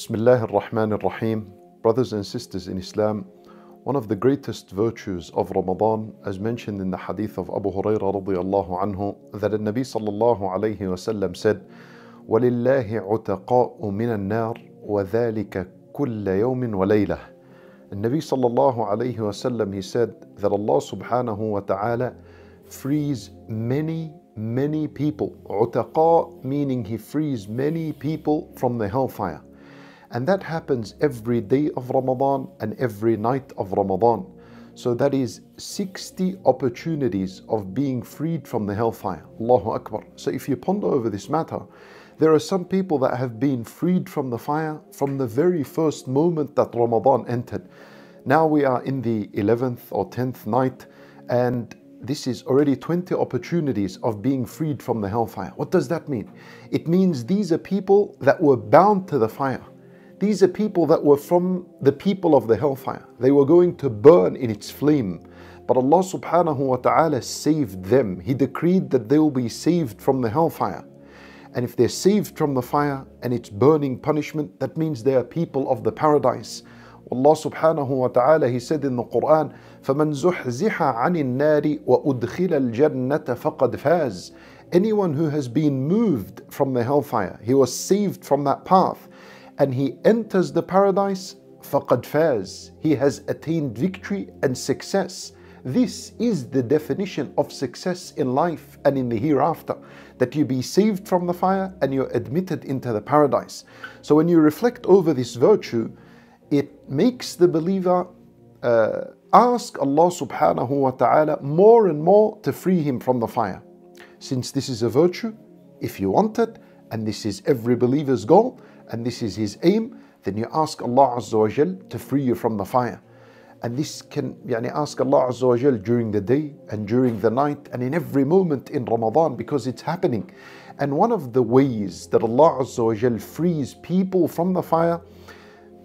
Bismillah ar-Rahman ar-Rahim. Brothers and sisters in Islam, one of the greatest virtues of Ramadan, as mentioned in the hadith of Abu Hurairah radiallahu anhu, that the Nabi sallallahu alayhi wasallam said, وَلِلَّهِ عُتَقَاءُ مِنَ النَّارِ وَذَلِكَ كُلَّ يَوْمٍ وَلَيْلَةٍ And صلى الله عليه وسلم he said that Allah subhanahu wa ta'ala frees many, many people. عُتَقَاء meaning he frees many people from the hellfire. And that happens every day of Ramadan and every night of Ramadan. So that is 60 opportunities of being freed from the hellfire. Allahu Akbar. So if you ponder over this matter, there are some people that have been freed from the fire from the very first moment that Ramadan entered. Now we are in the 11th or 10th night, and this is already 20 opportunities of being freed from the hellfire. What does that mean? It means these are people that were bound to the fire. These are people that were from the people of the hellfire. They were going to burn in its flame. But Allah subhanahu wa ta'ala saved them. He decreed that they will be saved from the hellfire. And if they're saved from the fire and its burning punishment, that means they are people of the paradise. Allah subhanahu wa ta'ala, He said in the Quran, فَمَنْ زُحْزِحَ عَنِ النَّارِ وَأُدْخِلَ الْجَنَّةَ فَقَدْ فَازَ Anyone who has been moved from the hellfire, he was saved from that path and he enters the paradise, فَقَدْ فَازْ He has attained victory and success. This is the definition of success in life and in the hereafter, that you be saved from the fire and you're admitted into the paradise. So when you reflect over this virtue, it makes the believer uh, ask Allah subhanahu wa ta'ala more and more to free him from the fire. Since this is a virtue, if you want it, and this is every believer's goal, and this is his aim, then you ask Allah Azza wa to free you from the fire. And this can, yani ask Allah Azza wa Jal during the day and during the night and in every moment in Ramadan because it's happening. And one of the ways that Allah Azza wa frees people from the fire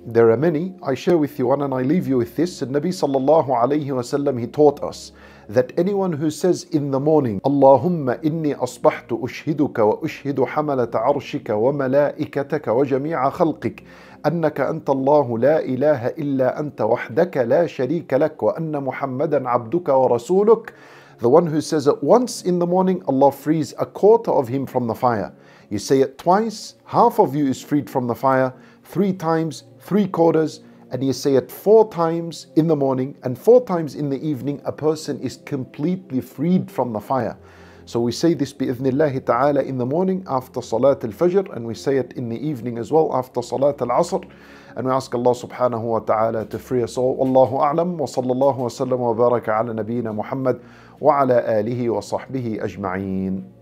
There are many. I share with you one and I leave you with this. The Nabi sallallahu alayhi wa sallam, he taught us that anyone who says in the morning, Allahumma inni asbahtu ushiduka wa ushidu hamalata arshika wa malaikataka wa jami'a khalqik أنك أنت الله لا إله إلا أنت وحدك لا شريك لك وأن محمدا عبدك ورسولك The one who says it once in the morning, Allah frees a quarter of him from the fire. You say it twice, half of you is freed from the fire. Three times, three quarters. And you say it four times in the morning and four times in the evening, a person is completely freed from the fire. So we say this بإذن الله تعالى in the morning after صلاة الفجر fajr and we say it in the evening as well after صلاة العصر asr and we ask Allah subhanahu wa ta'ala to free us all. Allahu a'lam wa sallallahu wa sallam wa نبينا محمد وعلى Muhammad wa أجمعين wa sahbihi